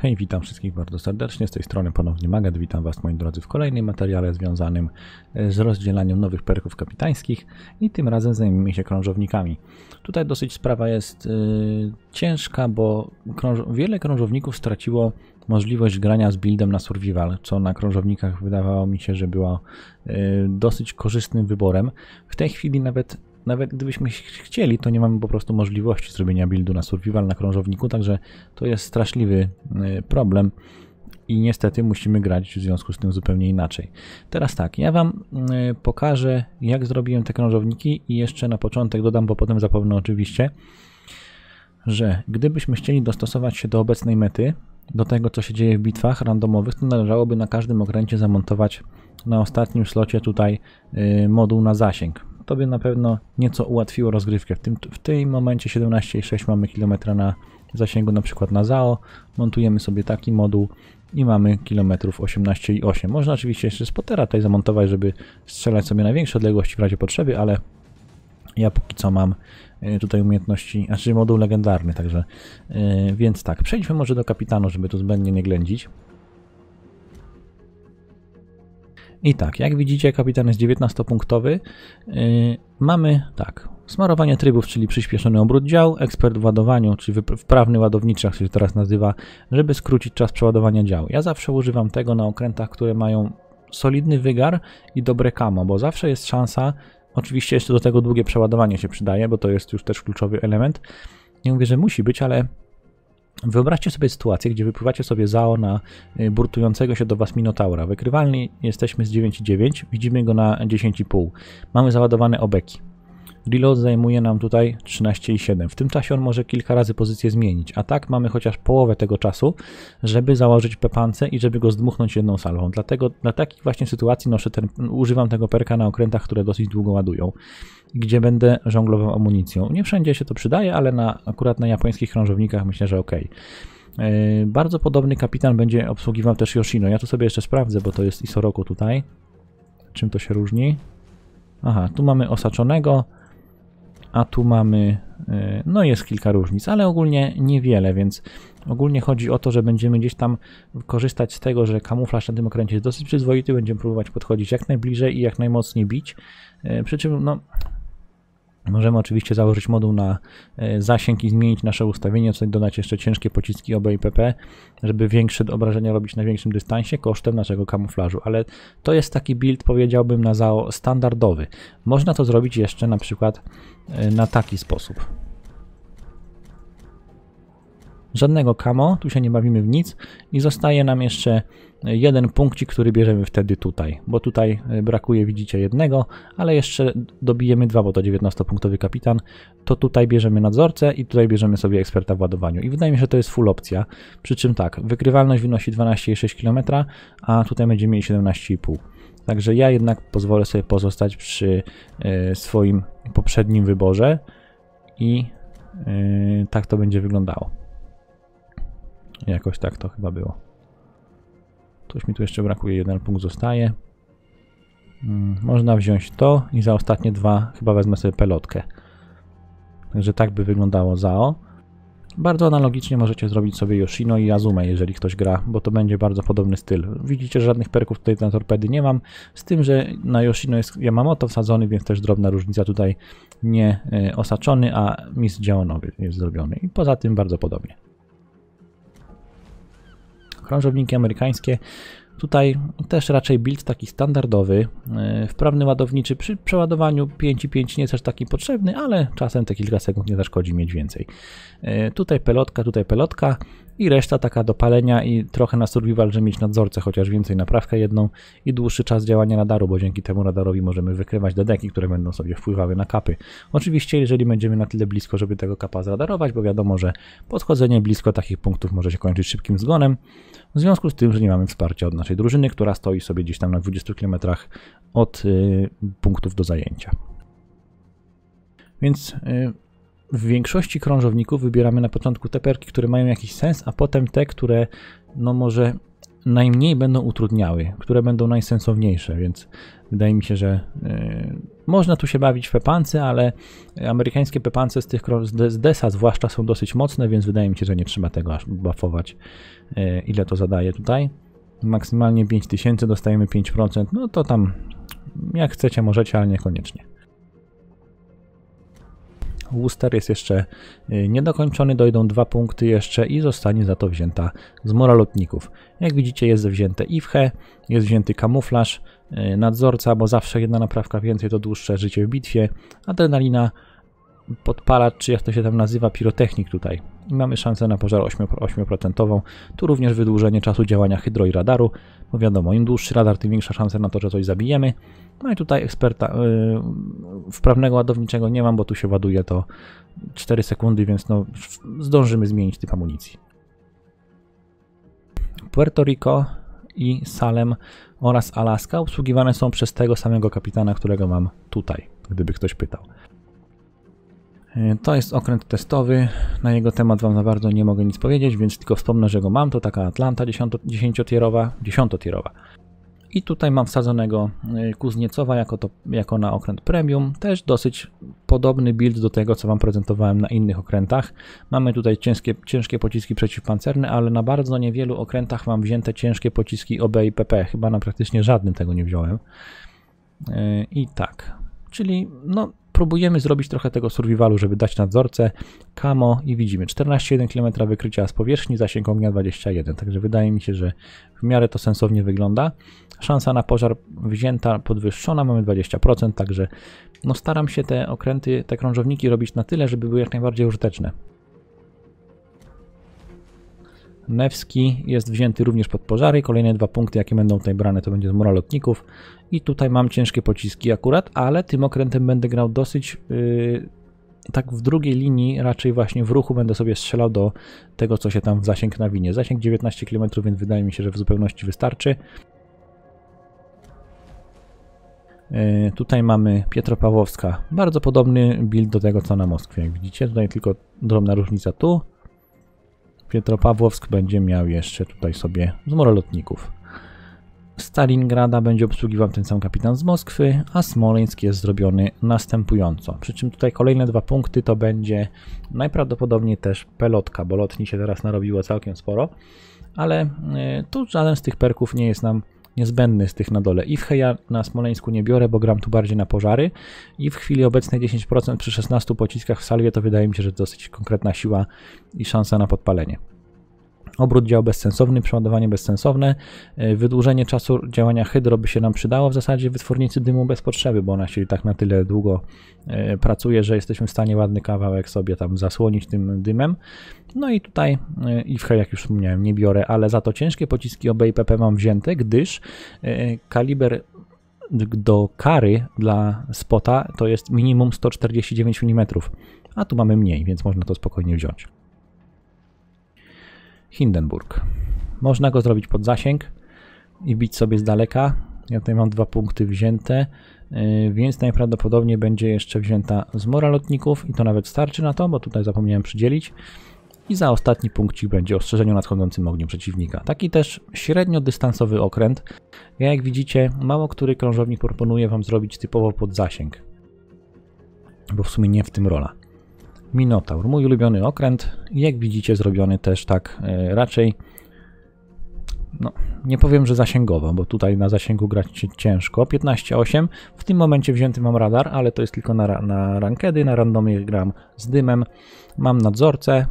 Hej, witam wszystkich bardzo serdecznie. Z tej strony ponownie Magat, Witam Was, moi drodzy, w kolejnym materiale związanym e, z rozdzielaniem nowych perków kapitańskich i tym razem zajmiemy się krążownikami. Tutaj dosyć sprawa jest yy, ciężka, bo krąż wiele krążowników straciło możliwość grania z buildem na survival, co na krążownikach wydawało mi się, że było e, dosyć korzystnym wyborem. W tej chwili nawet nawet gdybyśmy chcieli, to nie mamy po prostu możliwości zrobienia buildu na survival, na krążowniku, także to jest straszliwy y, problem i niestety musimy grać w związku z tym zupełnie inaczej. Teraz tak, ja Wam y, pokażę jak zrobiłem te krążowniki i jeszcze na początek dodam, bo potem zapomnę oczywiście, że gdybyśmy chcieli dostosować się do obecnej mety, do tego co się dzieje w bitwach randomowych, to należałoby na każdym okręcie zamontować na ostatnim slocie tutaj y, moduł na zasięg to by na pewno nieco ułatwiło rozgrywkę. W tym, w tym momencie 17,6 mamy kilometra na zasięgu na przykład na ZAO, montujemy sobie taki moduł i mamy kilometrów 18,8. Można oczywiście jeszcze spotera tutaj zamontować, żeby strzelać sobie na większe odległości w razie potrzeby, ale ja póki co mam e, tutaj umiejętności, znaczy moduł legendarny, także yy, więc tak, przejdźmy może do kapitanu, żeby tu zbędnie nie ględzić. I tak, jak widzicie, kapitan jest 19-punktowy. Yy, mamy tak, smarowanie trybów, czyli przyspieszony obrót dział, ekspert w ładowaniu, czyli wprawny ładowniczy, jak się teraz nazywa, żeby skrócić czas przeładowania działu. Ja zawsze używam tego na okrętach, które mają solidny wygar i dobre kamo, bo zawsze jest szansa, oczywiście jeszcze do tego długie przeładowanie się przydaje, bo to jest już też kluczowy element. Nie mówię, że musi być, ale Wyobraźcie sobie sytuację, gdzie wypływacie sobie zao na y, burtującego się do was Minotaura. Wykrywalni jesteśmy z 9,9, widzimy go na 10,5. Mamy załadowane obeki. Reload zajmuje nam tutaj 13,7. W tym czasie on może kilka razy pozycję zmienić, a tak mamy chociaż połowę tego czasu, żeby założyć pepance i żeby go zdmuchnąć jedną salwą. Dlatego dla takich właśnie sytuacji noszę ten, używam tego perka na okrętach, które dosyć długo ładują, gdzie będę żonglował amunicją. Nie wszędzie się to przydaje, ale na, akurat na japońskich krążownikach myślę, że ok. E, bardzo podobny kapitan będzie obsługiwał też Yoshino. Ja to sobie jeszcze sprawdzę, bo to jest Isoroku tutaj. Czym to się różni? Aha, tu mamy osaczonego, a tu mamy, e, no jest kilka różnic, ale ogólnie niewiele, więc ogólnie chodzi o to, że będziemy gdzieś tam korzystać z tego, że kamuflaż na tym okręcie jest dosyć przyzwoity, będziemy próbować podchodzić jak najbliżej i jak najmocniej bić, e, przy czym no Możemy oczywiście założyć moduł na e, zasięg i zmienić nasze ustawienie, tutaj dodać jeszcze ciężkie pociski OB i PP, żeby większe obrażenia robić na większym dystansie kosztem naszego kamuflażu, ale to jest taki build powiedziałbym na ZAO standardowy. Można to zrobić jeszcze na przykład e, na taki sposób. Żadnego kamo, tu się nie bawimy w nic i zostaje nam jeszcze jeden punkcik, który bierzemy wtedy tutaj, bo tutaj e, brakuje, widzicie, jednego, ale jeszcze dobijemy dwa, bo to 19-punktowy kapitan, to tutaj bierzemy nadzorcę i tutaj bierzemy sobie eksperta w ładowaniu. I wydaje mi się, że to jest full opcja, przy czym tak, wykrywalność wynosi 12,6 km, a tutaj będziemy mieli 17,5 Także ja jednak pozwolę sobie pozostać przy e, swoim poprzednim wyborze i e, tak to będzie wyglądało. Jakoś tak to chyba było. Coś mi tu jeszcze brakuje, jeden punkt zostaje. Mm, można wziąć to i za ostatnie dwa chyba wezmę sobie pelotkę. Także tak by wyglądało ZAO. Bardzo analogicznie możecie zrobić sobie Yoshino i Azume, jeżeli ktoś gra, bo to będzie bardzo podobny styl. Widzicie, że żadnych perków tutaj na torpedy nie mam, z tym, że na Yoshino jest Yamamoto wsadzony, więc też drobna różnica tutaj nie e, osaczony, a Miss Działonowy jest zrobiony. I poza tym bardzo podobnie krążowniki amerykańskie. Tutaj też raczej build taki standardowy, e, wprawny ładowniczy przy przeładowaniu 5.5 nie jest aż taki potrzebny, ale czasem te kilka sekund nie zaszkodzi mieć więcej. E, tutaj pelotka, tutaj pelotka, i reszta taka do palenia i trochę na survival, żeby mieć nadzorcę, chociaż więcej naprawkę jedną i dłuższy czas działania radaru, bo dzięki temu radarowi możemy wykrywać dedeki, które będą sobie wpływały na kapy. Oczywiście, jeżeli będziemy na tyle blisko, żeby tego kapa zradarować, bo wiadomo, że podchodzenie blisko takich punktów może się kończyć szybkim zgonem, w związku z tym, że nie mamy wsparcia od naszej drużyny, która stoi sobie gdzieś tam na 20 km od y, punktów do zajęcia. Więc y, w większości krążowników wybieramy na początku te perki, które mają jakiś sens, a potem te, które no może najmniej będą utrudniały, które będą najsensowniejsze, więc wydaje mi się, że yy, można tu się bawić w pepance, ale amerykańskie pepance z tych z, z desa zwłaszcza są dosyć mocne, więc wydaje mi się, że nie trzeba tego aż buffować, yy, ile to zadaje tutaj. Maksymalnie 5000 dostajemy 5%, no to tam jak chcecie możecie, ale niekoniecznie. Wooster jest jeszcze e, niedokończony, dojdą dwa punkty jeszcze i zostanie za to wzięta zmora lotników. Jak widzicie jest wzięte Iwche, jest wzięty kamuflaż, e, nadzorca, bo zawsze jedna naprawka więcej to dłuższe życie w bitwie, adrenalina, podpalacz, czy jak to się tam nazywa, pirotechnik tutaj. mamy szansę na pożar 8%. 8%. Tu również wydłużenie czasu działania hydro i radaru, bo wiadomo, im dłuższy radar, tym większa szansa na to, że coś zabijemy. No i tutaj eksperta yy, wprawnego ładowniczego nie mam, bo tu się ładuje to 4 sekundy, więc no, zdążymy zmienić typ amunicji. Puerto Rico i Salem oraz Alaska obsługiwane są przez tego samego kapitana, którego mam tutaj, gdyby ktoś pytał. E, to jest okręt testowy, na jego temat Wam na bardzo nie mogę nic powiedzieć, więc tylko wspomnę, że go mam, to taka Atlanta 10-tierowa, 10-tierowa. I tutaj mam wsadzonego e, Kuzniecowa jako, to, jako na okręt premium, też dosyć podobny build do tego, co Wam prezentowałem na innych okrętach. Mamy tutaj ciężkie, ciężkie pociski przeciwpancerne, ale na bardzo niewielu okrętach mam wzięte ciężkie pociski OB i PP, chyba na praktycznie żadnym tego nie wziąłem. E, I tak, czyli no próbujemy zrobić trochę tego survivalu, żeby dać nadzorcę kamo i widzimy 14,1 km wykrycia z powierzchni, zasięg ognia 21, także wydaje mi się, że w miarę to sensownie wygląda. Szansa na pożar wzięta, podwyższona, mamy 20%, także no staram się te okręty, te krążowniki robić na tyle, żeby były jak najbardziej użyteczne. Newski jest wzięty również pod pożary. Kolejne dwa punkty, jakie będą tutaj brane, to będzie z lotników. I tutaj mam ciężkie pociski akurat, ale tym okrętem będę grał dosyć... Yy, tak w drugiej linii, raczej właśnie w ruchu będę sobie strzelał do tego, co się tam w zasięg nawinie. Zasięg 19 km, więc wydaje mi się, że w zupełności wystarczy. Yy, tutaj mamy Pawłowska. Bardzo podobny build do tego, co na Moskwie. Jak widzicie, tutaj tylko drobna różnica tu. Pietropawłowsk będzie miał jeszcze tutaj sobie lotników. Stalingrada będzie obsługiwał ten sam kapitan z Moskwy, a Smoleńsk jest zrobiony następująco. Przy czym tutaj kolejne dwa punkty to będzie najprawdopodobniej też pelotka, bo lotni się teraz narobiło całkiem sporo, ale e, tu żaden z tych perków nie jest nam niezbędny z tych na dole. IFHE ja na Smoleńsku nie biorę, bo gram tu bardziej na pożary i w chwili obecnej 10% przy 16 pociskach w salwie to wydaje mi się, że dosyć konkretna siła i szansa na podpalenie. Obrót dział bezsensowny, przeładowanie bezsensowne, e, wydłużenie czasu działania hydro by się nam przydało w zasadzie Wytwornicy dymu bez potrzeby, bo ona się tak na tyle długo e, pracuje, że jesteśmy w stanie ładny kawałek sobie tam zasłonić tym dymem. No i tutaj IFHE, jak już wspomniałem, nie biorę, ale za to ciężkie pociski BIPP mam wzięte, gdyż e, kaliber do kary dla spota to jest minimum 149 mm, a tu mamy mniej, więc można to spokojnie wziąć. Hindenburg. Można go zrobić pod zasięg i bić sobie z daleka. Ja tutaj mam dwa punkty wzięte, y, więc najprawdopodobniej będzie jeszcze wzięta zmora lotników i to nawet starczy na to, bo tutaj zapomniałem przydzielić. I za ostatni punkcik będzie ostrzeżenie o nadchodzącym ogniem przeciwnika. Taki też średniodystansowy okręt. Ja jak widzicie, mało który krążownik proponuje Wam zrobić typowo pod zasięg bo w sumie nie w tym rola. Minotaur, mój ulubiony okręt. Jak widzicie, zrobiony też tak yy, raczej. No, nie powiem, że zasięgowo, bo tutaj na zasięgu grać ciężko. 15.8. W tym momencie wzięty mam radar, ale to jest tylko na, na rankedy, na randomie gram z dymem. Mam nadzorcę.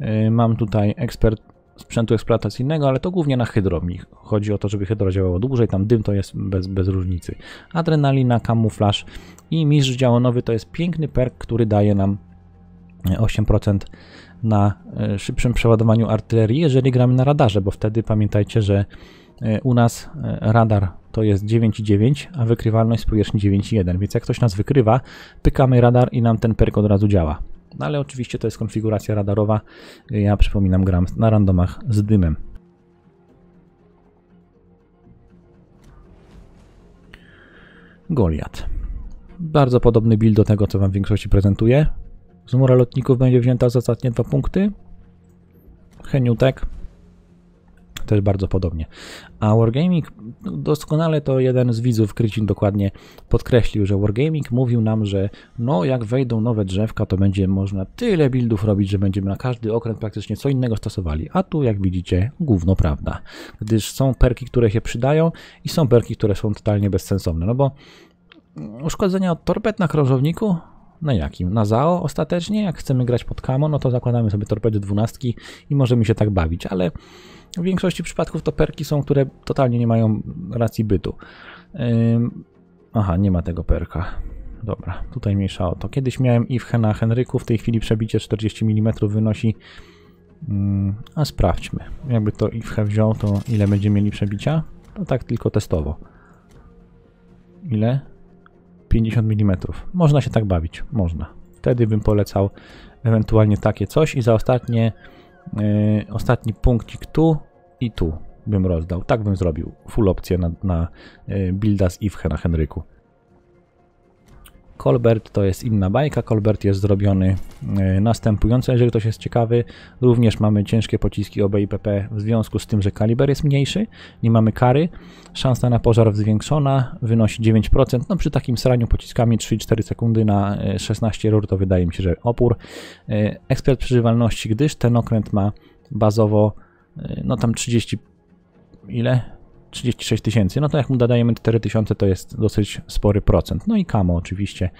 Yy, mam tutaj ekspert sprzętu eksploatacyjnego, ale to głównie na hydrowni. Chodzi o to, żeby hydro działało dłużej, tam dym to jest bez, bez różnicy. Adrenalina, kamuflaż i mistrz działonowy to jest piękny perk, który daje nam 8% e, na e, szybszym przeładowaniu artylerii, jeżeli gramy na radarze, bo wtedy pamiętajcie, że e, u nas radar to jest 9,9, a wykrywalność z powierzchni 9,1, więc jak ktoś nas wykrywa, pykamy radar i nam ten perk od razu działa. No ale oczywiście to jest konfiguracja radarowa. Ja przypominam, gram na randomach z dymem. Goliat. Bardzo podobny build do tego, co Wam w większości prezentuję. Zmura lotników będzie wzięta za ostatnie dwa punkty. Heniutek też bardzo podobnie. A Wargaming, no, doskonale to jeden z widzów Krycin dokładnie podkreślił, że Wargaming mówił nam, że no jak wejdą nowe drzewka, to będzie można tyle buildów robić, że będziemy na każdy okręt praktycznie co innego stosowali. A tu jak widzicie, gówno prawda. Gdyż są perki, które się przydają i są perki, które są totalnie bezsensowne. No bo mm, uszkodzenia od torped na krążowniku na jakim? Na ZAO ostatecznie? Jak chcemy grać pod kamo, no to zakładamy sobie torpedę dwunastki i możemy się tak bawić, ale w większości przypadków to perki są, które totalnie nie mają racji bytu. Ym... Aha, nie ma tego perka. Dobra, tutaj mniejsza o to. Kiedyś miałem IFHE na Henryku, w tej chwili przebicie 40 mm wynosi... Ym... A sprawdźmy. Jakby to IFHE wziął, to ile będziemy mieli przebicia? No tak tylko testowo. Ile? 50 mm. Można się tak bawić, można. Wtedy bym polecał ewentualnie takie coś i za ostatnie, yy, ostatni punkcik tu i tu bym rozdał. Tak bym zrobił. Full opcję na, na e, builda z Ifhe na Henryku. Colbert to jest inna bajka, Colbert jest zrobiony e, następująco, jeżeli ktoś jest ciekawy. Również mamy ciężkie pociski OB i PP w związku z tym, że kaliber jest mniejszy, nie mamy kary, szansa na pożar zwiększona, wynosi 9%, no przy takim sraniu pociskami 3-4 sekundy na 16 e, rur to wydaje mi się, że opór. E, ekspert przeżywalności, gdyż ten okręt ma bazowo no tam 30 ile? 36 tysięcy, no to jak mu dodajemy 4 tysiące, to jest dosyć spory procent. No i kamo oczywiście.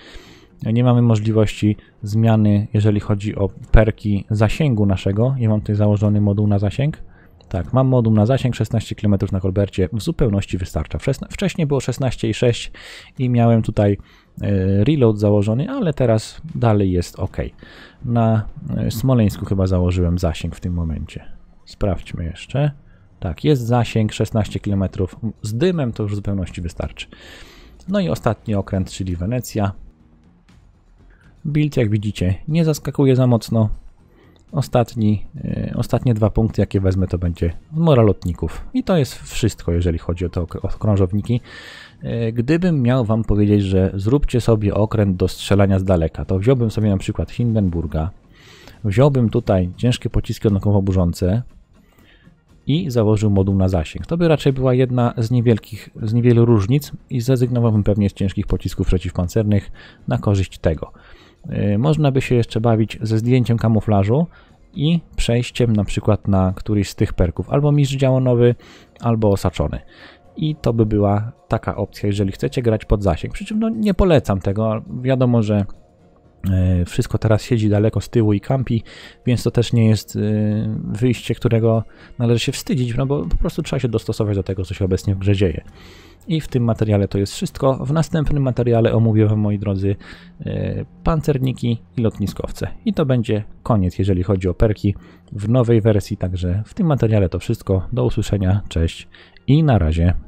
Nie mamy możliwości zmiany, jeżeli chodzi o perki zasięgu naszego. Ja mam tutaj założony moduł na zasięg. Tak, mam moduł na zasięg 16 km na Kolbercie, w zupełności wystarcza. Wcześniej było 16,6 i miałem tutaj e, reload założony, ale teraz dalej jest ok. Na e, Smoleńsku chyba założyłem zasięg w tym momencie. Sprawdźmy jeszcze. Tak, jest zasięg 16 km. Z dymem to już w zupełności wystarczy. No i ostatni okręt, czyli Wenecja. Build, jak widzicie, nie zaskakuje za mocno. Ostatni, e, ostatnie dwa punkty, jakie wezmę, to będzie mora lotników. I to jest wszystko, jeżeli chodzi o te okrążowniki. E, gdybym miał Wam powiedzieć, że zróbcie sobie okręt do strzelania z daleka, to wziąłbym sobie na przykład Hindenburga, wziąłbym tutaj ciężkie pociski odnokowo burzące, i założył moduł na zasięg. To by raczej była jedna z niewielkich, z niewielu różnic i zrezygnowałbym pewnie z ciężkich pocisków przeciwpancernych na korzyść tego. Y, można by się jeszcze bawić ze zdjęciem kamuflażu i przejściem na przykład na któryś z tych perków, albo mistrz działonowy, albo osaczony. I to by była taka opcja, jeżeli chcecie grać pod zasięg. Przy czym no, nie polecam tego, wiadomo, że E, wszystko teraz siedzi daleko z tyłu i kampi, więc to też nie jest e, wyjście, którego należy się wstydzić, no bo po prostu trzeba się dostosować do tego, co się obecnie w grze dzieje. I w tym materiale to jest wszystko. W następnym materiale omówię Wam, moi drodzy, e, pancerniki i lotniskowce. I to będzie koniec, jeżeli chodzi o perki w nowej wersji. Także w tym materiale to wszystko. Do usłyszenia, cześć i na razie.